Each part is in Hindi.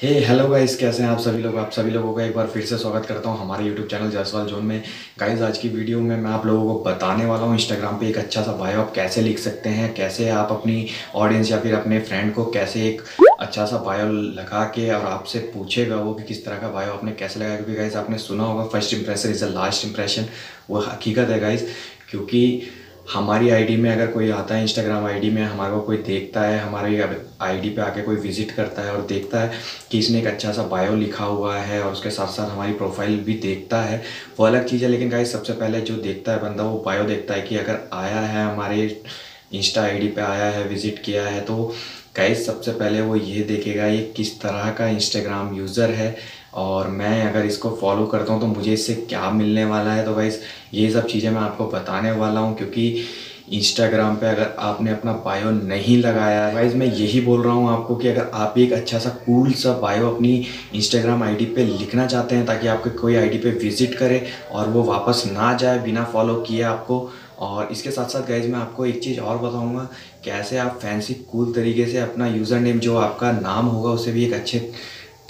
हे हेलो गाइस कैसे हैं आप सभी लोग आप सभी लोगों का एक बार फिर से स्वागत करता हूं हमारे यूट्यूब चैनल जायसवाल जोन में गाइस आज की वीडियो में मैं आप लोगों को बताने वाला हूं इंस्टाग्राम पे एक अच्छा सा बायो आप कैसे लिख सकते हैं कैसे आप अपनी ऑडियंस या फिर अपने फ्रेंड को कैसे एक अच्छा सा बायो लगा के और आपसे पूछेगा वो कि किस तरह का बायो आपने कैसे लगाया क्योंकि गाइज आपने सुना होगा first impression is a last impression वो हकीकत है गाइज़ क्योंकि हमारी आईडी में अगर कोई आता है इंस्टाग्राम आईडी में हमारे को कोई देखता है हमारी आईडी पे आके कोई विजिट करता है और देखता है कि इसने एक अच्छा सा बायो लिखा हुआ है और उसके साथ साथ हमारी प्रोफाइल भी देखता है वो अलग चीज़ है लेकिन गाइस सबसे पहले जो देखता है बंदा वो बायो देखता है कि अगर आया है हमारे इंस्टा आई पे आया है विज़िट किया है तो गाइस सबसे पहले वो ये देखेगा ये किस तरह का इंस्टाग्राम यूज़र है और मैं अगर इसको फॉलो करता हूँ तो मुझे इससे क्या मिलने वाला है तो वाइज ये सब चीज़ें मैं आपको बताने वाला हूँ क्योंकि इंस्टाग्राम पे अगर आपने अपना बायो नहीं लगाया है वाइज मैं यही बोल रहा हूँ आपको कि अगर आप एक अच्छा सा कूल सा बायो अपनी इंस्टाग्राम आईडी पे लिखना चाहते हैं ताकि आपके कोई आईडी पे विजिट करे और वो वापस ना जाए बिना फॉलो किए आपको और इसके साथ साथ गाइज मैं आपको एक चीज़ और बताऊँगा कैसे आप फैंसी कूल तरीके से अपना यूज़र नेम जो आपका नाम होगा उसे भी एक अच्छे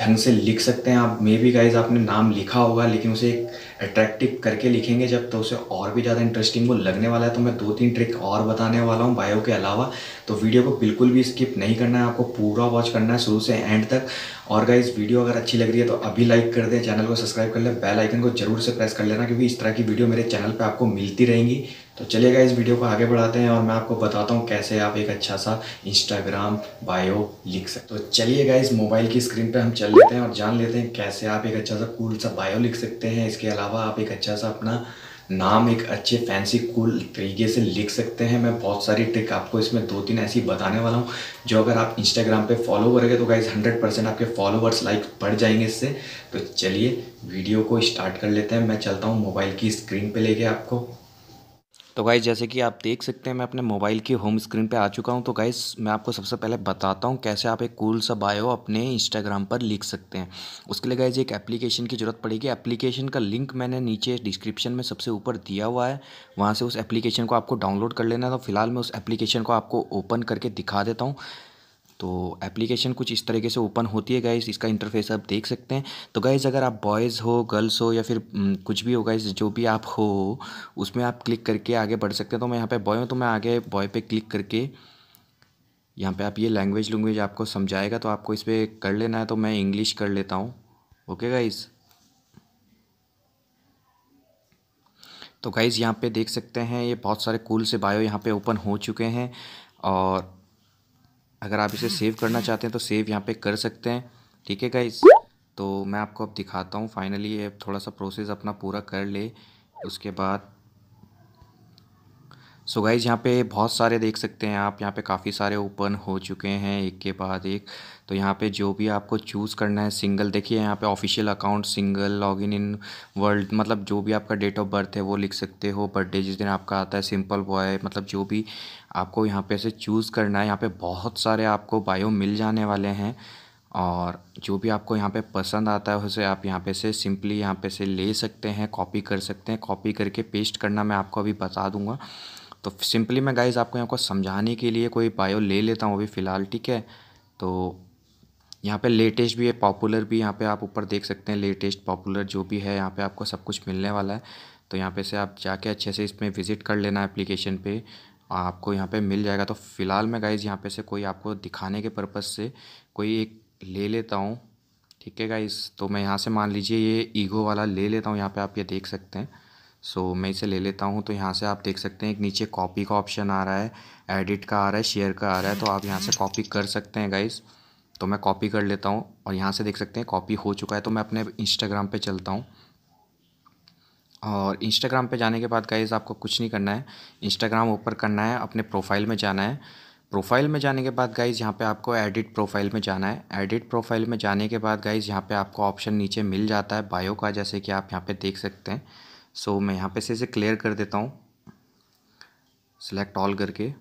ढंग से लिख सकते हैं आप मे बी गाइज आपने नाम लिखा होगा लेकिन उसे एक अट्रैक्टिव करके लिखेंगे जब तो उसे और भी ज़्यादा इंटरेस्टिंग वो लगने वाला है तो मैं दो तीन ट्रिक और बताने वाला हूँ बायो के अलावा तो वीडियो को बिल्कुल भी स्किप नहीं करना है आपको पूरा वॉच करना है शुरू से एंड तक और गाइज वीडियो अगर अच्छी लग रही है तो अभी लाइक कर दें चैनल को सब्सक्राइब कर लें बेल आइकन को जरूर से प्रेस कर लेना क्योंकि इस तरह की वीडियो मेरे चैनल पर आपको मिलती रहेंगी तो चलिएगा इस वीडियो को आगे बढ़ाते हैं और मैं आपको बताता हूँ कैसे आप एक अच्छा सा इंस्टाग्राम बायो लिख सकते हो तो चलिएगा इस मोबाइल की स्क्रीन पे हम चल लेते हैं और जान लेते हैं कैसे आप एक अच्छा सा कूल सा बायो लिख सकते हैं इसके अलावा आप एक अच्छा सा अपना नाम एक अच्छे फैंसी कूल तरीके से लिख सकते हैं मैं बहुत सारी ट्रिक आपको इसमें दो तीन ऐसी बताने वाला हूँ जो अगर आप इंस्टाग्राम पे फॉलो करेंगे तो गाइज 100 परसेंट आपके फॉलोवर्स लाइक बढ़ जाएंगे इससे तो चलिए वीडियो को स्टार्ट कर लेते हैं मैं चलता हूँ मोबाइल की स्क्रीन पे लेके आपको तो गाइज़ जैसे कि आप देख सकते हैं मैं अपने मोबाइल की होम स्क्रीन पे आ चुका हूँ तो गाइज़ मैं आपको सबसे पहले बताता हूँ कैसे आप एक कूल सा बायो अपने इंस्टाग्राम पर लिख सकते हैं उसके लिए गाइज़ एक एप्लीकेशन की ज़रूरत पड़ेगी एप्लीकेशन का लिंक मैंने नीचे डिस्क्रिप्शन में सबसे ऊपर दिया हुआ है वहाँ से उस एप्लीकेशन को आपको डाउनलोड कर लेना है तो फिलहाल मैं उस एप्लीकेशन को आपको ओपन करके दिखा देता हूँ तो एप्लीकेशन कुछ इस तरीके से ओपन होती है गाइज़ इसका इंटरफेस आप देख सकते हैं तो गाइज़ अगर आप बॉयज़ हो गर्ल्स हो या फिर हम्म, कुछ भी हो गाइज़ जो भी आप हो उसमें आप क्लिक करके आगे बढ़ सकते हैं तो मैं यहाँ पे बॉय हूँ तो मैं आगे बॉय पे क्लिक करके यहाँ पे आप ये लैंग्वेज लैंग्वेज आपको समझाएगा तो आपको इस पर कर लेना है तो मैं इंग्लिश कर लेता हूँ ओके गाइज़ तो गाइज़ यहाँ पे देख सकते हैं ये बहुत सारे कूल से बायो यहाँ पे ओपन हो चुके हैं और अगर आप इसे सेव करना चाहते हैं तो सेव यहाँ पे कर सकते हैं ठीक है गाइस तो मैं आपको अब दिखाता हूँ फाइनली ये थोड़ा सा प्रोसेस अपना पूरा कर ले उसके बाद सो गाइज यहाँ पे बहुत सारे देख सकते हैं आप यहाँ पे काफ़ी सारे ओपन हो चुके हैं एक के बाद एक तो यहाँ पे जो भी आपको चूज़ करना है सिंगल देखिए यहाँ पे official account single login in world मतलब जो भी आपका डेट ऑफ बर्थ है वो लिख सकते हो बर्थडे जिस दिन आपका आता है सिंपल बॉय मतलब जो भी आपको यहाँ पे से चूज़ करना है यहाँ पर बहुत सारे आपको बायो मिल जाने वाले हैं और जो भी आपको यहाँ पे पसंद आता है उसे आप यहाँ पे से सिंपली यहाँ पे से ले सकते हैं कॉपी कर सकते हैं कॉपी करके पेस्ट करना मैं आपको अभी बता दूंगा तो सिंपली मैं गाइज़ आपको यहाँ को समझाने के लिए कोई बायो ले लेता हूँ अभी फ़िलहाल ठीक है तो यहाँ पे लेटेस्ट भी है पॉपुलर भी यहाँ पे आप ऊपर देख सकते हैं लेटेस्ट पॉपुलर जो भी है यहाँ पे आपको सब कुछ मिलने वाला है तो यहाँ पे से आप जाके अच्छे से इसमें विज़िट कर लेना एप्लीकेशन पे आपको यहाँ पे मिल जाएगा तो फ़िलहाल मैं गाइज़ यहाँ पे से कोई आपको दिखाने के पर्पज़ से कोई एक ले लेता हूँ ठीक है गाइज़ तो मैं यहाँ से मान लीजिए ये ईगो वाला ले लेता हूँ यहाँ पर आप ये देख सकते हैं सो so, मैं इसे ले लेता हूँ तो यहाँ से आप देख सकते हैं एक नीचे कॉपी का ऑप्शन आ रहा है एडिट का आ रहा है शेयर का आ रहा है तो आप यहाँ से कॉपी कर सकते हैं गाइस तो मैं कॉपी कर लेता हूँ और यहाँ से देख सकते हैं कॉपी हो चुका है तो मैं अपने इंस्टाग्राम पे चलता हूँ और इंस्टाग्राम पे जाने के बाद गाइज आपको कुछ नहीं करना है इंस्टाग्राम ऊपर करना है अपने प्रोफाइल में जाना है प्रोफाइल में जाने के बाद गाइज यहाँ पे आपको एडिट प्रोफाइल में जाना है एडिट प्रोफाइल में जाने के बाद गाइज यहाँ पे आपको ऑप्शन नीचे मिल जाता है बायो का जैसे कि आप यहाँ पे देख सकते हैं सो so, मैं यहाँ पे से इसे क्लियर कर देता हूँ सेलेक्ट ऑल करके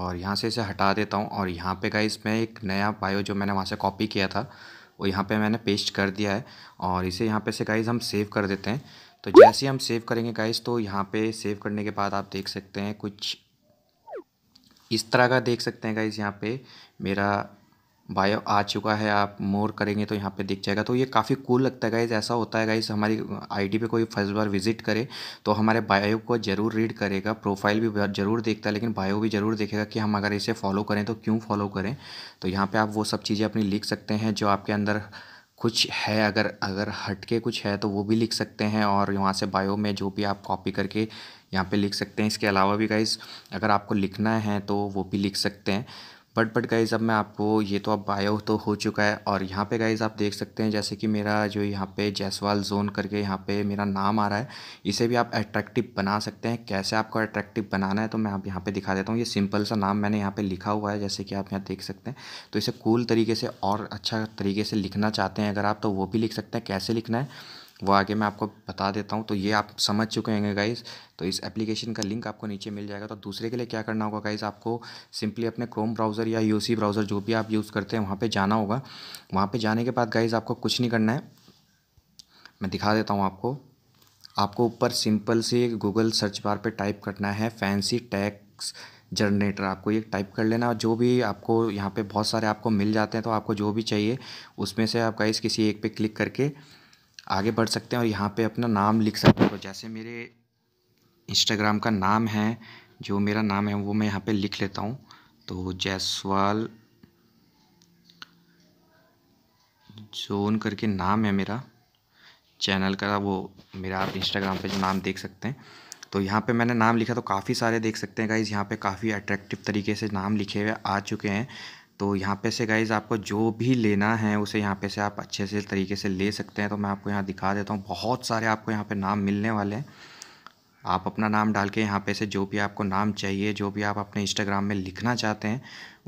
और यहाँ से इसे हटा देता हूँ और यहाँ पे का इसमें एक नया बायो जो मैंने वहाँ से कॉपी किया था वो यहाँ पे मैंने पेस्ट कर दिया है और इसे यहाँ पे से गाइज हम सेव कर देते हैं तो जैसे हम सेव करेंगे गाइज तो यहाँ पे सेव करने के बाद आप देख सकते हैं कुछ इस तरह का देख सकते हैं गाइज यहाँ पे मेरा बायो आ चुका है आप मोर करेंगे तो यहाँ पे दिख जाएगा तो ये काफ़ी कूल लगता है गाइज़ ऐसा होता है गाइज़ हमारी आईडी पे कोई फर्स्ट बार विजिट करे तो हमारे बायो को ज़रूर रीड करेगा प्रोफाइल भी ज़रूर देखता है लेकिन बायो भी ज़रूर देखेगा कि हम अगर इसे फॉलो करें तो क्यों फॉलो करें तो यहाँ पर आप वो सब चीज़ें अपनी लिख सकते हैं जो आपके अंदर कुछ है अगर अगर हट के कुछ है तो वो भी लिख सकते हैं और वहाँ से बायो में जो भी आप कॉपी करके यहाँ पे लिख सकते हैं इसके अलावा भी गाइज अगर आपको लिखना है तो वो भी लिख सकते हैं बट बट गाइज़ अब मैं आपको ये तो अब बायो तो हो चुका है और यहाँ पे गाइज़ आप देख सकते हैं जैसे कि मेरा जो यहाँ पे जैसवाल जोन करके यहाँ पे मेरा नाम आ रहा है इसे भी आप अट्रैक्टिव बना सकते हैं कैसे आपको अट्रैक्टिव बनाना है तो मैं आप यहाँ पे दिखा देता हूँ ये सिंपल सा नाम मैंने यहाँ पर लिखा हुआ है जैसे कि आप यहाँ देख सकते हैं तो इसे कूल तरीके से और अच्छा तरीके से लिखना चाहते हैं अगर आप तो वो भी लिख सकते हैं कैसे लिखना है वो आगे मैं आपको बता देता हूँ तो ये आप समझ चुके होंगे गाइज़ तो इस एप्लीकेशन का लिंक आपको नीचे मिल जाएगा तो दूसरे के लिए क्या करना होगा गाइज़ आपको सिंपली अपने क्रोम ब्राउज़र या यूसी ब्राउज़र जो भी आप यूज़ करते हैं वहाँ पर जाना होगा वहाँ पर जाने के बाद गाइज़ आपको कुछ नहीं करना है मैं दिखा देता हूँ आपको आपको ऊपर सिंपल से गूगल सर्च बार पे टाइप करना है फैंसी टैक्स जनरेटर आपको ये टाइप कर लेना जो भी आपको यहाँ पे बहुत सारे आपको मिल जाते हैं तो आपको जो भी चाहिए उसमें से आप गाइस किसी एक पे क्लिक करके आगे बढ़ सकते हैं और यहाँ पे अपना नाम लिख सकते हो तो जैसे मेरे इंस्टाग्राम का नाम है जो मेरा नाम है वो मैं यहाँ पे लिख लेता हूँ तो जयसवाल जोन करके नाम है मेरा चैनल का वो मेरा आप इंस्टाग्राम पे जो नाम देख सकते हैं तो यहाँ पे मैंने नाम लिखा तो काफ़ी सारे देख सकते हैं गाइज़ यहाँ पे काफ़ी अट्रैक्टिव तरीके से नाम लिखे हुए आ चुके हैं तो यहाँ पे से गाइज़ आपको जो भी लेना है उसे यहाँ पे से आप अच्छे से तरीके से ले सकते हैं तो मैं आपको यहाँ दिखा देता हूँ बहुत सारे आपको यहाँ पे नाम मिलने वाले हैं आप अपना नाम डाल के यहाँ पे से जो भी आपको नाम चाहिए जो भी आप अपने इंस्टाग्राम में लिखना चाहते हैं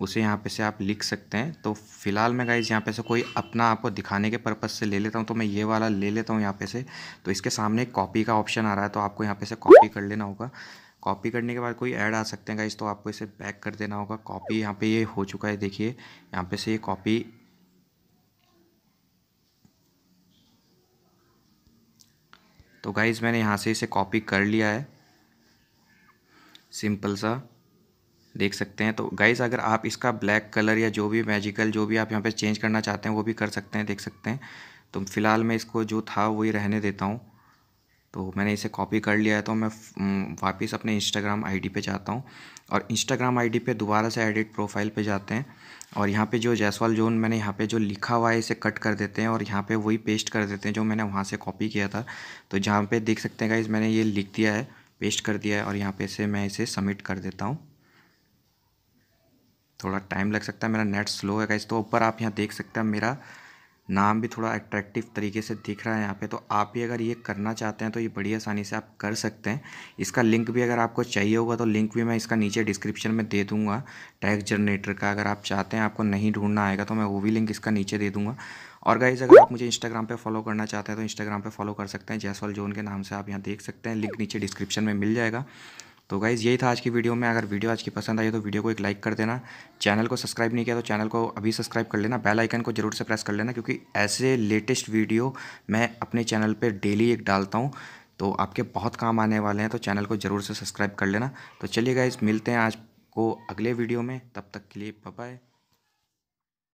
उसे यहाँ पे से आप लिख सकते हैं तो फ़िलहाल मैं गाइज़ यहाँ पे से कोई अपना आपको दिखाने के पर्पज़ से ले लेता हूँ तो मैं ये वाला ले लेता हूँ यहाँ पे से तो इसके सामने कॉपी का ऑप्शन आ रहा है तो आपको यहाँ पे से कॉपी कर लेना होगा कॉपी करने के बाद कोई ऐड आ सकते हैं गाइस तो आपको इसे बैक कर देना होगा कॉपी यहाँ पे ये हो चुका है देखिए यहाँ पे से ये कॉपी तो गाइस मैंने यहाँ से इसे कॉपी कर लिया है सिंपल सा देख सकते हैं तो गाइस अगर आप इसका ब्लैक कलर या जो भी मैजिकल जो भी आप यहाँ पे चेंज करना चाहते हैं वो भी कर सकते हैं देख सकते हैं तो फिलहाल मैं इसको जो था वही रहने देता हूँ तो मैंने इसे कॉपी कर लिया है तो मैं वापस अपने इंस्टाग्राम आईडी पे जाता हूँ और इंस्टाग्राम आईडी पे दोबारा से एडिट प्रोफाइल पे जाते हैं और यहाँ पे जो जैसवाल जोन मैंने यहाँ पे जो लिखा हुआ है इसे कट कर देते हैं और यहाँ पे वही पेस्ट कर देते हैं जो मैंने वहाँ से कॉपी किया था तो जहाँ पे देख सकते हैं इस मैंने ये लिख दिया है पेस्ट कर दिया है और यहाँ पे से मैं इसे सबमिट कर देता हूँ थोड़ा टाइम लग सकता है मेरा नेट स्लो है गाइज तो ऊपर आप यहाँ देख सकते हैं मेरा नाम भी थोड़ा अट्रैक्टिव तरीके से दिख रहा है यहाँ पे तो आप भी अगर ये करना चाहते हैं तो ये बड़ी आसानी से आप कर सकते हैं इसका लिंक भी अगर आपको चाहिए होगा तो लिंक भी मैं इसका नीचे डिस्क्रिप्शन में दे दूँगा टैक्स जनरेटर का अगर आप चाहते हैं आपको नहीं ढूंढना आएगा तो मैं वो भी लिंक इसका नीचे दे दूँगा और गाइज अगर आप मुझे इंस्टाग्राम पे फॉलो करना चाहते हैं तो इंस्टाग्राम पे फॉलो कर सकते हैं जैसवाल जोन के नाम से आप यहाँ देख सकते हैं लिंक नीचे डिस्क्रिप्शन में मिल जाएगा तो गाइज़ यही था आज की वीडियो में अगर वीडियो आज की पसंद आई तो वीडियो को एक लाइक कर देना चैनल को सब्सक्राइब नहीं किया तो चैनल को अभी सब्सक्राइब कर लेना बेल आइकन को जरूर से प्रेस कर लेना क्योंकि ऐसे लेटेस्ट वीडियो मैं अपने चैनल पर डेली एक डालता हूँ तो आपके बहुत काम आने वाले हैं तो चैनल को ज़रूर से सब्सक्राइब कर लेना तो चलिए गाइज़ मिलते हैं आज को अगले वीडियो में तब तक के लिए बाय